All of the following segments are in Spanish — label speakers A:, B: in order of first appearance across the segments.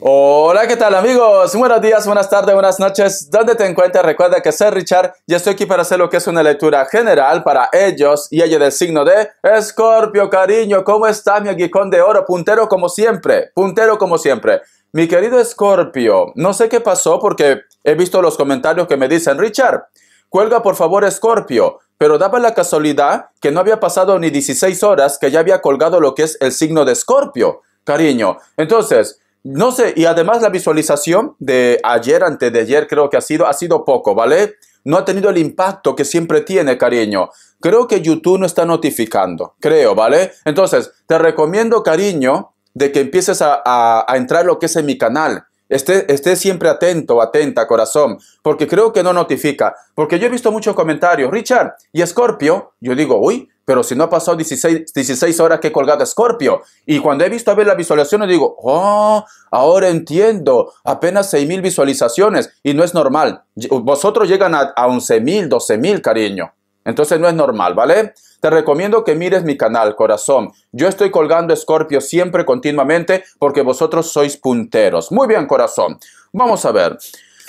A: Hola, ¿qué tal amigos? Buenos días, buenas tardes, buenas noches. ¿Dónde te encuentras? Recuerda que soy Richard y estoy aquí para hacer lo que es una lectura general para ellos y ella del signo de Escorpio, cariño. ¿Cómo está mi aguicón de oro? Puntero como siempre, puntero como siempre. Mi querido Escorpio, no sé qué pasó porque he visto los comentarios que me dicen, Richard, cuelga por favor Escorpio. Pero daba la casualidad que no había pasado ni 16 horas que ya había colgado lo que es el signo de Escorpio, cariño. Entonces, no sé, y además la visualización de ayer, antes de ayer, creo que ha sido, ha sido poco, ¿vale? No ha tenido el impacto que siempre tiene, cariño. Creo que YouTube no está notificando, creo, ¿vale? Entonces, te recomiendo, cariño, de que empieces a, a, a entrar lo que es en mi canal Esté, siempre atento, atenta, corazón, porque creo que no notifica. Porque yo he visto muchos comentarios, Richard, y Scorpio, yo digo, uy, pero si no ha pasado 16, horas que he colgado Scorpio. Y cuando he visto a ver la visualización, digo, oh, ahora entiendo, apenas 6.000 visualizaciones y no es normal. Vosotros llegan a, a 11.000, 12.000, cariño. Entonces no es normal, ¿vale? Te recomiendo que mires mi canal, corazón. Yo estoy colgando Escorpio siempre continuamente porque vosotros sois punteros. Muy bien, corazón. Vamos a ver.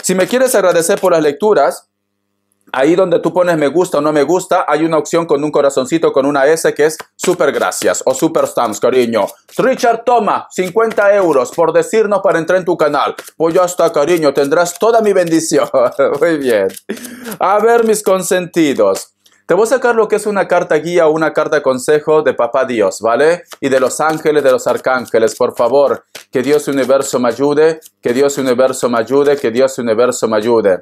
A: Si me quieres agradecer por las lecturas, ahí donde tú pones me gusta o no me gusta, hay una opción con un corazoncito con una S que es super gracias o super stamps, cariño. Richard, toma 50 euros por decirnos para entrar en tu canal. Pues ya está, cariño, tendrás toda mi bendición. Muy bien. A ver, mis consentidos. Te voy a sacar lo que es una carta guía o una carta consejo de Papá Dios, ¿vale? Y de los ángeles, de los arcángeles, por favor. Que Dios universo me ayude, que Dios universo me ayude, que Dios universo me ayude.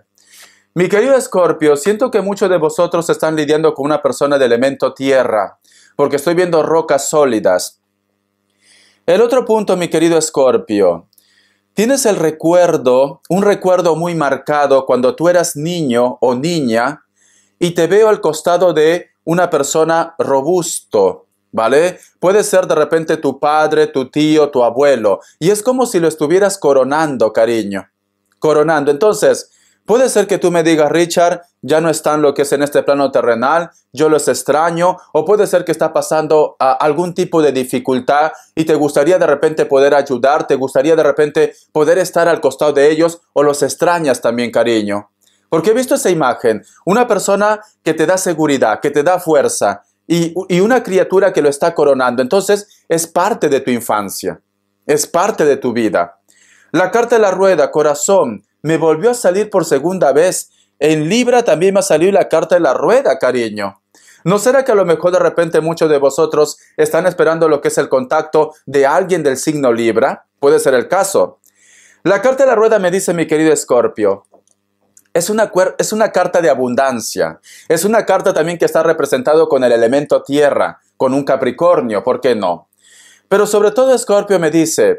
A: Mi querido Escorpio, siento que muchos de vosotros están lidiando con una persona de elemento tierra, porque estoy viendo rocas sólidas. El otro punto, mi querido Escorpio, tienes el recuerdo, un recuerdo muy marcado cuando tú eras niño o niña, y te veo al costado de una persona robusto, ¿vale? Puede ser de repente tu padre, tu tío, tu abuelo. Y es como si lo estuvieras coronando, cariño. Coronando. Entonces, puede ser que tú me digas, Richard, ya no están lo que es en este plano terrenal, yo los extraño, o puede ser que está pasando ah, algún tipo de dificultad y te gustaría de repente poder ayudar, te gustaría de repente poder estar al costado de ellos, o los extrañas también, cariño. Porque he visto esa imagen, una persona que te da seguridad, que te da fuerza y, una criatura que lo está coronando. Entonces es parte de tu infancia, es parte de tu vida. La carta de la rueda, corazón, me volvió a salir por segunda vez. En Libra también me ha salido la carta de la rueda, cariño. ¿No será que a lo mejor de repente muchos de vosotros están esperando lo que es el contacto de alguien del signo Libra? Puede ser el caso. La carta de la rueda me dice, mi querido Escorpio, es una, es una carta de abundancia. Es una carta también que está representado con el elemento tierra, con un Capricornio, ¿por qué no? Pero sobre todo Escorpio me dice,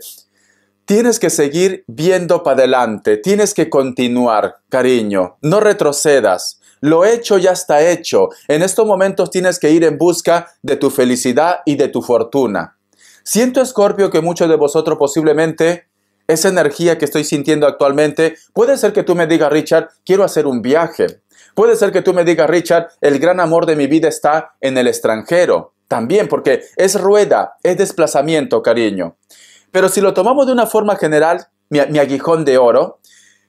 A: tienes que seguir viendo para adelante, tienes que continuar, cariño, no retrocedas. Lo hecho ya está hecho. En estos momentos tienes que ir en busca de tu felicidad y de tu fortuna. Siento, Escorpio, que muchos de vosotros posiblemente esa energía que estoy sintiendo actualmente, puede ser que tú me digas, Richard, quiero hacer un viaje. Puede ser que tú me digas, Richard, el gran amor de mi vida está en el extranjero. También, porque es rueda, es desplazamiento, cariño. Pero si lo tomamos de una forma general, mi, mi aguijón de oro,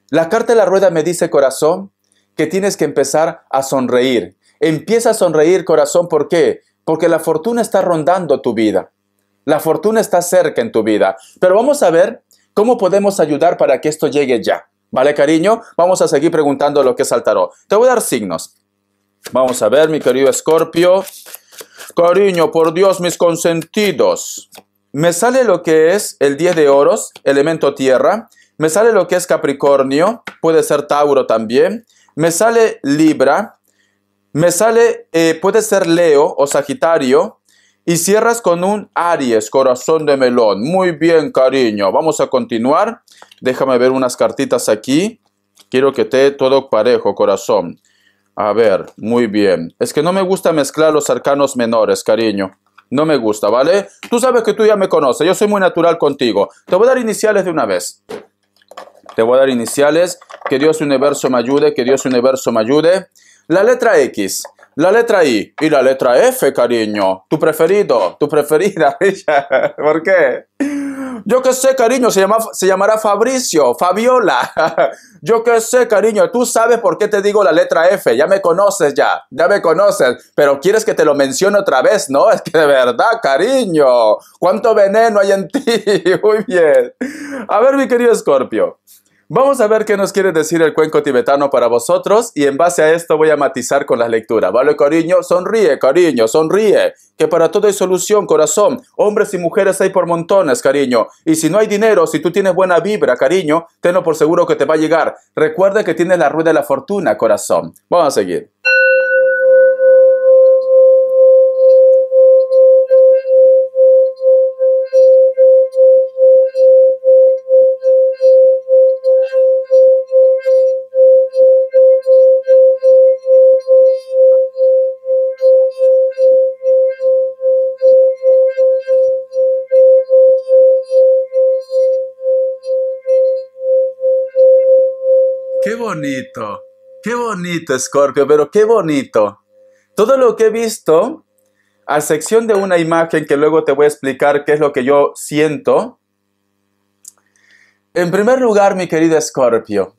A: la carta de la rueda me dice, corazón, que tienes que empezar a sonreír. Empieza a sonreír, corazón, ¿por qué? Porque la fortuna está rondando tu vida. La fortuna está cerca en tu vida. Pero vamos a ver ¿Cómo podemos ayudar para que esto llegue ya? ¿Vale, cariño? Vamos a seguir preguntando lo que es el Te voy a dar signos. Vamos a ver, mi querido Escorpio. Cariño, por Dios, mis consentidos. Me sale lo que es el 10 de oros, elemento tierra. Me sale lo que es Capricornio, puede ser Tauro también. Me sale Libra. Me sale, eh, puede ser Leo o Sagitario. Y cierras con un Aries, corazón de melón. Muy bien, cariño. Vamos a continuar. Déjame ver unas cartitas aquí. Quiero que esté todo parejo, corazón. A ver, muy bien. Es que no me gusta mezclar los arcanos menores, cariño. No me gusta, ¿vale? Tú sabes que tú ya me conoces, yo soy muy natural contigo. Te voy a dar iniciales de una vez. Te voy a dar iniciales. Que Dios universo me ayude, que Dios universo me ayude. La letra X. La letra I y la letra F, cariño. Tu preferido, tu preferida, ¿Por qué? Yo qué sé, cariño, se, llama, se llamará Fabricio, Fabiola. Yo qué sé, cariño, tú sabes por qué te digo la letra F, ya me conoces ya, ya me conoces, pero quieres que te lo mencione otra vez, ¿no? Es que de verdad, cariño, cuánto veneno hay en ti. Muy bien. A ver, mi querido Scorpio, Vamos a ver qué nos quiere decir el cuenco tibetano para vosotros y en base a esto voy a matizar con las lecturas. ¿Vale, cariño? Sonríe, cariño, sonríe. Que para todo hay solución, corazón. Hombres y mujeres hay por montones, cariño. Y si no hay dinero, si tú tienes buena vibra, cariño, tenlo por seguro que te va a llegar. Recuerda que tienes la rueda de la fortuna, corazón. Vamos a seguir. bonito, qué bonito, Escorpio. pero qué bonito. Todo lo que he visto, a sección de una imagen que luego te voy a explicar qué es lo que yo siento. En primer lugar, mi querido Escorpio,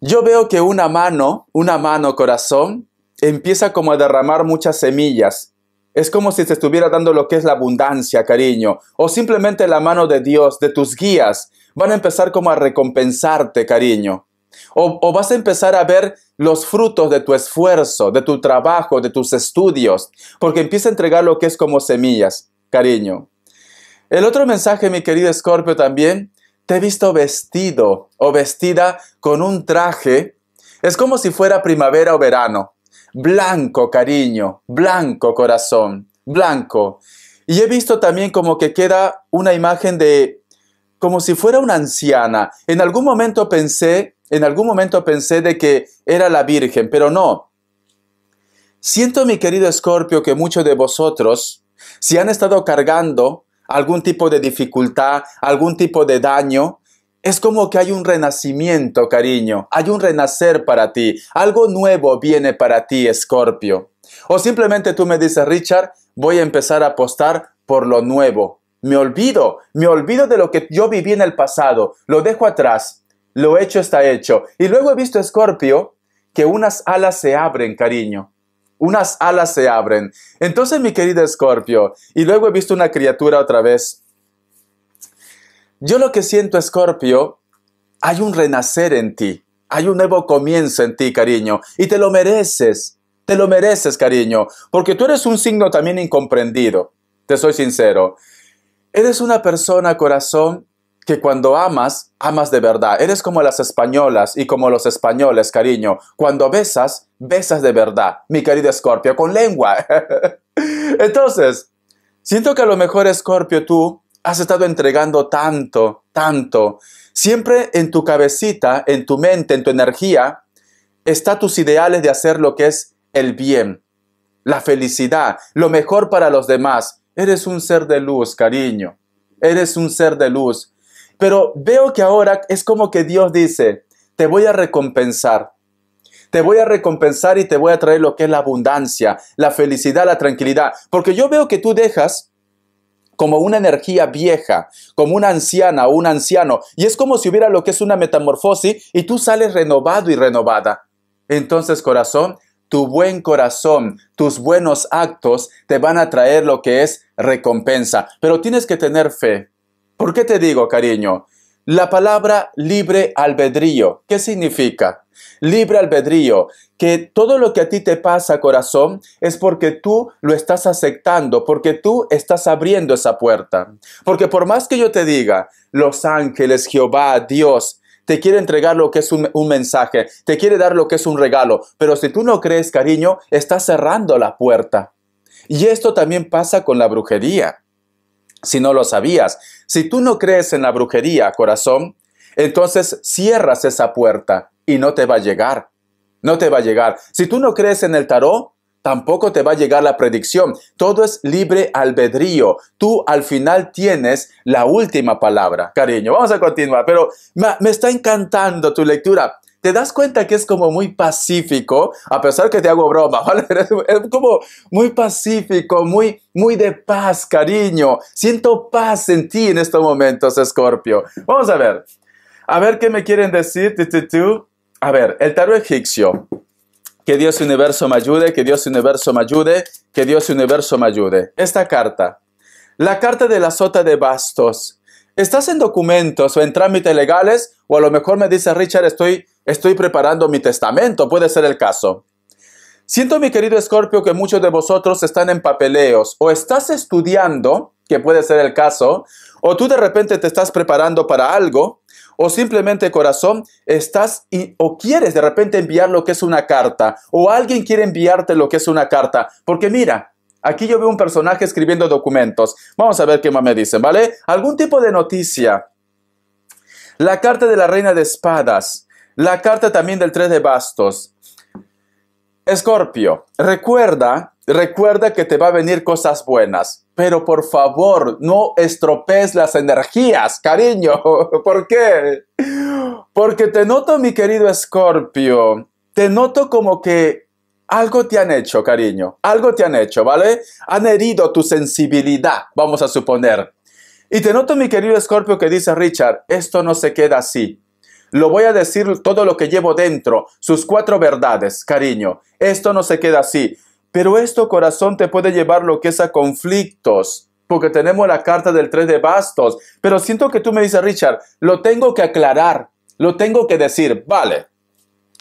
A: yo veo que una mano, una mano corazón, empieza como a derramar muchas semillas. Es como si te estuviera dando lo que es la abundancia, cariño, o simplemente la mano de Dios, de tus guías, van a empezar como a recompensarte, cariño. O, vas a empezar a ver los frutos de tu esfuerzo, de tu trabajo, de tus estudios, porque empieza a entregar lo que es como semillas, cariño. El otro mensaje, mi querido Escorpio, también, te he visto vestido o vestida con un traje. Es como si fuera primavera o verano. Blanco, cariño, blanco, corazón, blanco. Y he visto también como que queda una imagen de, como si fuera una anciana. En algún momento pensé en algún momento pensé de que era la Virgen, pero no. Siento, mi querido Escorpio, que muchos de vosotros, si han estado cargando algún tipo de dificultad, algún tipo de daño, es como que hay un renacimiento, cariño, hay un renacer para ti, algo nuevo viene para ti, Escorpio. O simplemente tú me dices, Richard, voy a empezar a apostar por lo nuevo. Me olvido, me olvido de lo que yo viví en el pasado, lo dejo atrás, lo hecho está hecho. Y luego he visto, Escorpio, que unas alas se abren, cariño. Unas alas se abren. Entonces, mi querida Escorpio, y luego he visto una criatura otra vez. Yo lo que siento, Escorpio, hay un renacer en ti. Hay un nuevo comienzo en ti, cariño. Y te lo mereces. Te lo mereces, cariño. Porque tú eres un signo también incomprendido. Te soy sincero. Eres una persona, corazón, que cuando amas, amas de verdad. Eres como las españolas y como los españoles, cariño. Cuando besas, besas de verdad, mi querido Escorpio, con lengua. Entonces, siento que a lo mejor, Escorpio, tú has estado entregando tanto, tanto. Siempre en tu cabecita, en tu mente, en tu energía, está tus ideales de hacer lo que es el bien, la felicidad, lo mejor para los demás. Eres un ser de luz, cariño. Eres un ser de luz. Pero veo que ahora es como que Dios dice, te voy a recompensar. Te voy a recompensar y te voy a traer lo que es la abundancia, la felicidad, la tranquilidad. Porque yo veo que tú dejas como una energía vieja, como una anciana o un anciano. Y es como si hubiera lo que es una metamorfosis y tú sales renovado y renovada. Entonces, corazón, tu buen corazón, tus buenos actos te van a traer lo que es recompensa. Pero tienes que tener fe. ¿Por qué te digo, cariño? La palabra libre albedrío, ¿qué significa? Libre albedrío, que todo lo que a ti te pasa, corazón, es porque tú lo estás aceptando, porque tú estás abriendo esa puerta. Porque por más que yo te diga, los ángeles, Jehová, Dios, te quiere entregar lo que es un, mensaje, te quiere dar lo que es un regalo, pero si tú no crees, cariño, estás cerrando la puerta. Y esto también pasa con la brujería. Si no lo sabías, si tú no crees en la brujería, corazón, entonces cierras esa puerta y no te va a llegar. No te va a llegar. Si tú no crees en el tarot, tampoco te va a llegar la predicción. Todo es libre albedrío. Tú al final tienes la última palabra, cariño. Vamos a continuar, pero me, me está encantando tu lectura te das cuenta que es como muy pacífico, a pesar que te hago broma, ¿vale? Es, como muy pacífico, muy, muy de paz, cariño. Siento paz en ti en estos momentos, Scorpio. Vamos a ver. A ver qué me quieren decir. A ver, el tarot egipcio. Que Dios universo me ayude, que Dios universo me ayude, que Dios universo me ayude. Esta carta. La carta de la sota de bastos. ¿Estás en documentos o en trámites legales? O a lo mejor me dice Richard, estoy Estoy preparando mi testamento, puede ser el caso. Siento, mi querido Escorpio, que muchos de vosotros están en papeleos o estás estudiando, que puede ser el caso, o tú de repente te estás preparando para algo, o simplemente corazón, estás o quieres de repente enviar lo que es una carta, o alguien quiere enviarte lo que es una carta, porque mira, aquí yo veo un personaje escribiendo documentos. Vamos a ver qué más me dicen, ¿vale? Algún tipo de noticia. La carta de la reina de espadas. La carta también del 3 de bastos. Escorpio, recuerda, recuerda que te va a venir cosas buenas, pero por favor no estropees las energías, cariño. ¿Por qué? Porque te noto, mi querido Escorpio, te noto como que algo te han hecho, cariño, algo te han hecho, ¿vale? Han herido tu sensibilidad, vamos a suponer. Y te noto, mi querido Escorpio, que dice Richard, esto no se queda así. Lo voy a decir todo lo que llevo dentro, sus cuatro verdades, cariño. Esto no se queda así. Pero esto, corazón, te puede llevar lo que es a conflictos, porque tenemos la carta del 3 de bastos. Pero siento que tú me dices, Richard, lo tengo que aclarar, lo tengo que decir. Vale,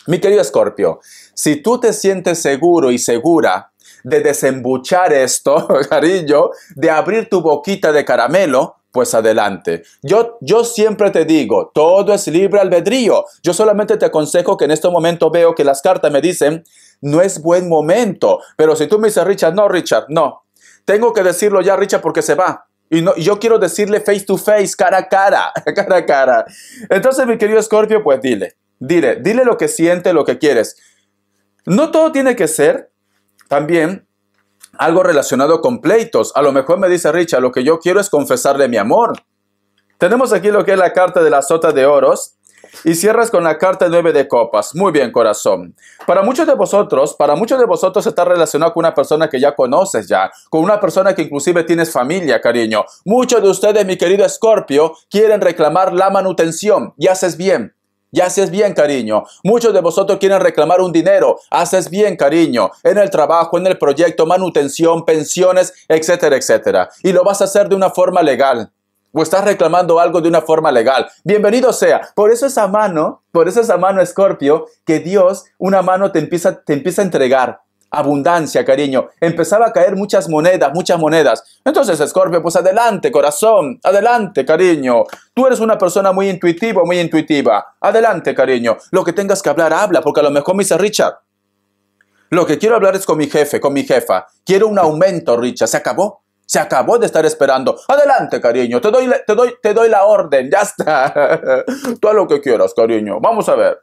A: mi querido Escorpio, si tú te sientes seguro y segura de desembuchar esto, cariño, de abrir tu boquita de caramelo, pues adelante. Yo, yo siempre te digo, todo es libre albedrío. Yo solamente te aconsejo que en este momento veo que las cartas me dicen, no es buen momento. Pero si tú me dices, Richard, no, Richard, no. Tengo que decirlo ya, Richard, porque se va. Y, yo quiero decirle face to face, cara a cara, cara a cara. Entonces, mi querido Escorpio pues dile, dile, dile lo que siente, lo que quieres. No todo tiene que ser también algo relacionado con pleitos. A lo mejor me dice Richa, lo que yo quiero es confesarle mi amor. Tenemos aquí lo que es la carta de la sota de oros y cierras con la carta nueve de copas. Muy bien, corazón. Para muchos de vosotros, para muchos de vosotros está relacionado con una persona que ya conoces ya, con una persona que inclusive tienes familia, cariño. Muchos de ustedes, mi querido Escorpio, quieren reclamar la manutención y haces bien. Y haces bien, cariño. Muchos de vosotros quieren reclamar un dinero. Haces bien, cariño. En el trabajo, en el proyecto, manutención, pensiones, etcétera, etcétera. Y lo vas a hacer de una forma legal. O estás reclamando algo de una forma legal. Bienvenido sea. Por eso esa mano, por eso esa mano, Escorpio, que Dios, una mano te empieza, te empieza a entregar abundancia, cariño. Empezaba a caer muchas monedas, muchas monedas. Entonces, Scorpio, pues adelante, corazón, adelante, cariño. Tú eres una persona muy intuitiva, muy intuitiva. Adelante, cariño. Lo que tengas que hablar, habla, porque a lo mejor me dice Richard. Lo que quiero hablar es con mi jefe, con mi jefa. Quiero un aumento, Richard. Se acabó. Se acabó de estar esperando. Adelante, cariño. Te doy, te doy, te doy la orden. Ya está. Tú haz lo que quieras, cariño. Vamos a ver.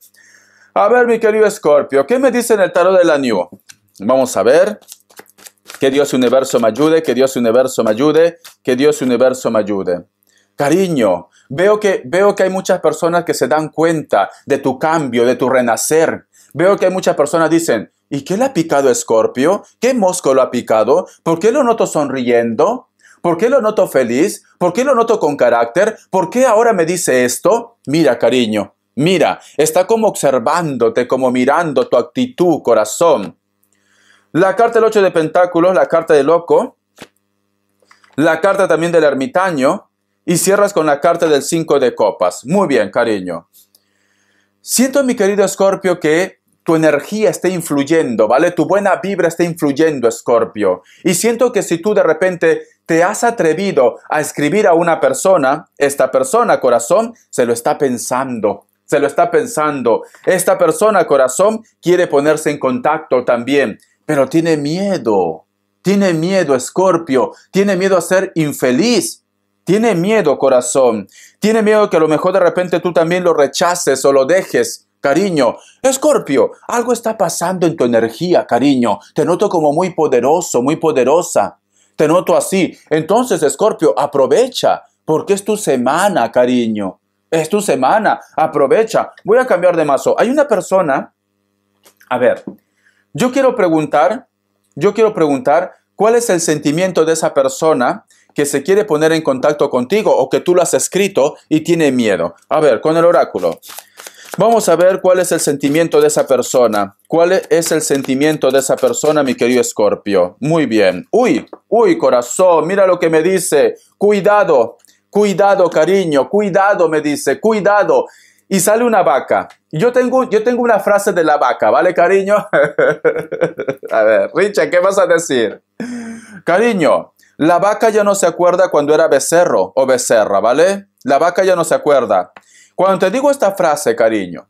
A: A ver, mi querido Scorpio, ¿qué me dice en el tarot de la New? Vamos a ver. Que Dios universo me ayude, que Dios universo me ayude, que Dios universo me ayude. Cariño, veo que, veo que hay muchas personas que se dan cuenta de tu cambio, de tu renacer. Veo que hay muchas personas dicen, ¿y qué le ha picado Scorpio? ¿Qué mosco lo ha picado? ¿Por qué lo noto sonriendo? ¿Por qué lo noto feliz? ¿Por qué lo noto con carácter? ¿Por qué ahora me dice esto? Mira, cariño, mira, está como observándote, como mirando tu actitud, corazón. La carta del 8 de Pentáculos, la carta del Loco, la carta también del Ermitaño y cierras con la carta del 5 de Copas. Muy bien, cariño. Siento, mi querido Escorpio, que tu energía está influyendo, ¿vale? Tu buena vibra está influyendo, Escorpio. Y siento que si tú de repente te has atrevido a escribir a una persona, esta persona, corazón, se lo está pensando. Se lo está pensando. Esta persona, corazón, quiere ponerse en contacto también pero tiene miedo. Tiene miedo, Escorpio. Tiene miedo a ser infeliz. Tiene miedo, corazón. Tiene miedo que a lo mejor de repente tú también lo rechaces o lo dejes. Cariño, Escorpio, algo está pasando en tu energía, cariño. Te noto como muy poderoso, muy poderosa. Te noto así. Entonces, Escorpio, aprovecha, porque es tu semana, cariño. Es tu semana, aprovecha. Voy a cambiar de mazo. Hay una persona, a ver, yo quiero preguntar, yo quiero preguntar, ¿cuál es el sentimiento de esa persona que se quiere poner en contacto contigo o que tú lo has escrito y tiene miedo? A ver, con el oráculo. Vamos a ver cuál es el sentimiento de esa persona. ¿Cuál es el sentimiento de esa persona, mi querido Escorpio? Muy bien. Uy, uy, corazón, mira lo que me dice. Cuidado, cuidado, cariño, cuidado, me dice, cuidado y sale una vaca. Yo tengo, yo tengo una frase de la vaca, ¿vale, cariño? a ver, Richard, ¿qué vas a decir? Cariño, la vaca ya no se acuerda cuando era becerro o becerra, ¿vale? La vaca ya no se acuerda. Cuando te digo esta frase, cariño,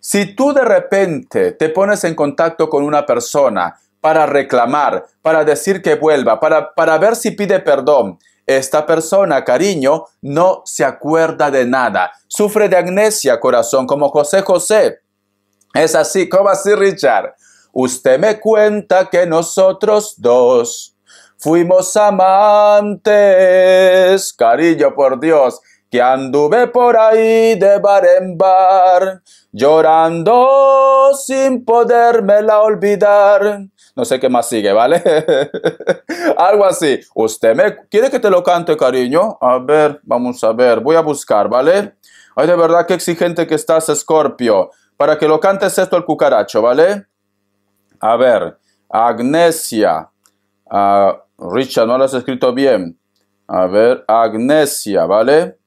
A: si tú de repente te pones en contacto con una persona para reclamar, para decir que vuelva, para, para ver si pide perdón, esta persona, cariño, no se acuerda de nada. Sufre de amnesia, corazón, como José José. Es así, ¿cómo así, Richard? Usted me cuenta que nosotros dos fuimos amantes. Cariño, por Dios, que anduve por ahí de bar en bar, llorando sin podérmela olvidar no sé qué más sigue, ¿vale? Algo así. ¿Usted me quiere que te lo cante, cariño? A ver, vamos a ver, voy a buscar, ¿vale? Ay, de verdad, qué exigente que estás, Scorpio. Para que lo cantes esto al cucaracho, ¿vale? A ver, Agnesia. Ah, Richard, no lo has escrito bien. A ver, Agnesia, ¿vale?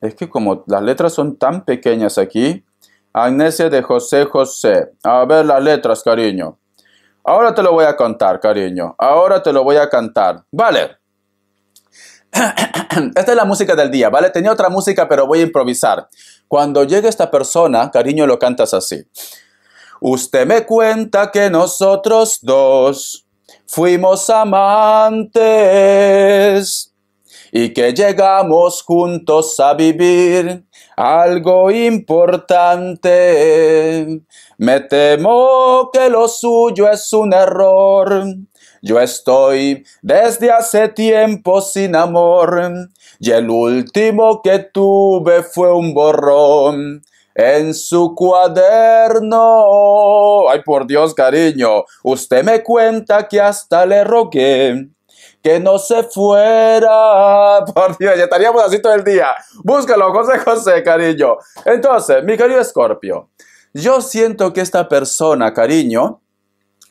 A: Es que como las letras son tan pequeñas aquí. Agnesia de José José. A ver las letras, cariño. Ahora te lo voy a contar, cariño. Ahora te lo voy a cantar. Vale. Esta es la música del día, ¿vale? Tenía otra música, pero voy a improvisar. Cuando llegue esta persona, cariño, lo cantas así. Usted me cuenta que nosotros dos fuimos amantes y que llegamos juntos a vivir algo importante. Me temo que lo suyo es un error. Yo estoy desde hace tiempo sin amor y el último que tuve fue un borrón en su cuaderno. Ay, por Dios, cariño, usted me cuenta que hasta le rogué que no se fuera. Por Dios, ya estaríamos así todo el día. Búscalo, José José, cariño. Entonces, mi querido Escorpio, yo siento que esta persona, cariño,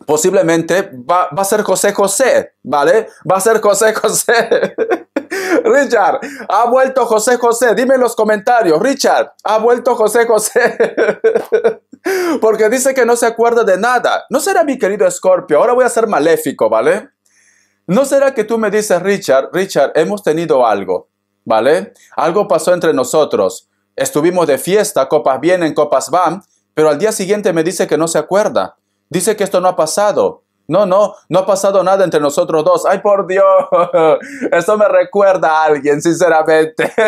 A: posiblemente va, a ser José José, ¿vale? Va a ser José José. Richard, ha vuelto José José. Dime en los comentarios, Richard, ha vuelto José José. Porque dice que no se acuerda de nada. No será mi querido Escorpio. Ahora voy a ser maléfico, ¿vale? ¿No será que tú me dices, Richard, Richard, hemos tenido algo, ¿vale? Algo pasó entre nosotros. Estuvimos de fiesta, copas vienen, copas van, pero al día siguiente me dice que no se acuerda. Dice que esto no ha pasado. No, no, no ha pasado nada entre nosotros dos. Ay, por Dios, esto me recuerda a alguien, sinceramente.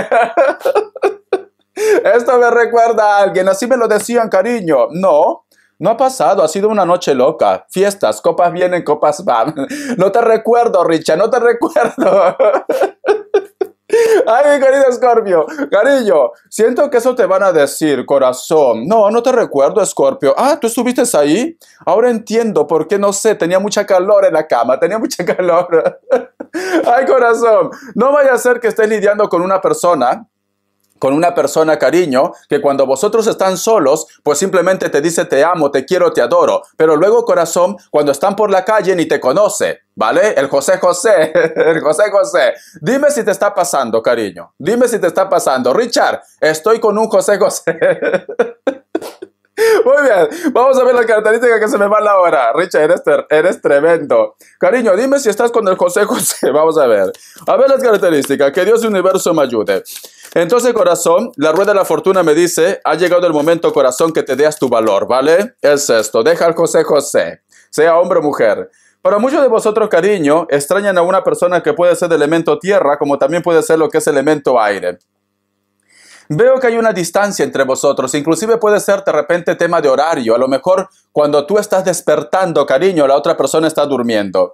A: Esto me recuerda a alguien, así me lo decían, cariño. No, no ha pasado, ha sido una noche loca. Fiestas, copas vienen, copas van. No te recuerdo, Richa, no te recuerdo. Ay, mi querido Scorpio, cariño, siento que eso te van a decir, corazón. No, no te recuerdo, Scorpio. Ah, tú estuviste ahí. Ahora entiendo por qué, no sé, tenía mucha calor en la cama, tenía mucha calor. Ay, corazón, no vaya a ser que estés lidiando con una persona con una persona cariño, que cuando vosotros están solos, pues simplemente te dice te amo, te quiero, te adoro, pero luego corazón, cuando están por la calle ni te conoce, ¿vale? El José José, el José José, dime si te está pasando, cariño, dime si te está pasando, Richard, estoy con un José José. Muy bien, vamos a ver las características que se me va van hora. Richard, eres, eres tremendo. Cariño, dime si estás con el José José. Vamos a ver. A ver las características. Que Dios y universo me ayude. Entonces, corazón, la rueda de la fortuna me dice, ha llegado el momento, corazón, que te deas tu valor, ¿vale? Es esto, deja al José José, sea hombre o mujer. Para muchos de vosotros, cariño, extrañan a una persona que puede ser de elemento tierra, como también puede ser lo que es elemento aire. Veo que hay una distancia entre vosotros, inclusive puede ser de repente tema de horario, a lo mejor cuando tú estás despertando, cariño, la otra persona está durmiendo.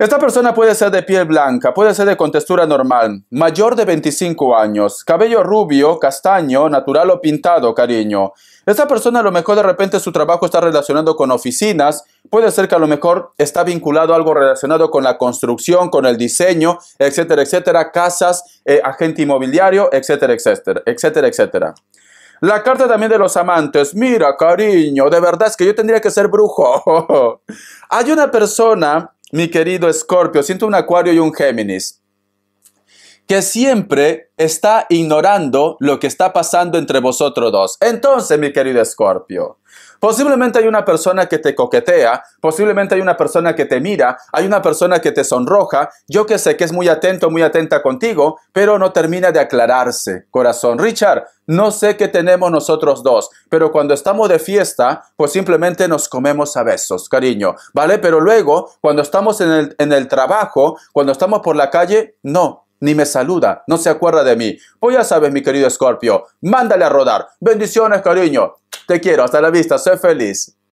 A: Esta persona puede ser de piel blanca, puede ser de contextura normal, mayor de 25 años, cabello rubio, castaño, natural o pintado, cariño. Esta persona a lo mejor de repente su trabajo está relacionado con oficinas, puede ser que a lo mejor está vinculado a algo relacionado con la construcción, con el diseño, etcétera, etcétera, casas, eh, agente inmobiliario, etcétera, etcétera, etcétera, etcétera. La carta también de los amantes. Mira, cariño, de verdad es que yo tendría que ser brujo. Hay una persona mi querido Escorpio, siento un Acuario y un Géminis, que siempre está ignorando lo que está pasando entre vosotros dos. Entonces, mi querido Escorpio, Posiblemente hay una persona que te coquetea, posiblemente hay una persona que te mira, hay una persona que te sonroja, yo que sé que es muy atento, muy atenta contigo, pero no termina de aclararse. Corazón, Richard, no sé qué tenemos nosotros dos, pero cuando estamos de fiesta, pues simplemente nos comemos a besos, cariño, ¿vale? Pero luego, cuando estamos en el, en el trabajo, cuando estamos por la calle, no, ni me saluda, no se acuerda de mí. Pues ya sabes, mi querido Escorpio, mándale a rodar. Bendiciones, cariño. Te quiero, hasta la vista, Soy feliz.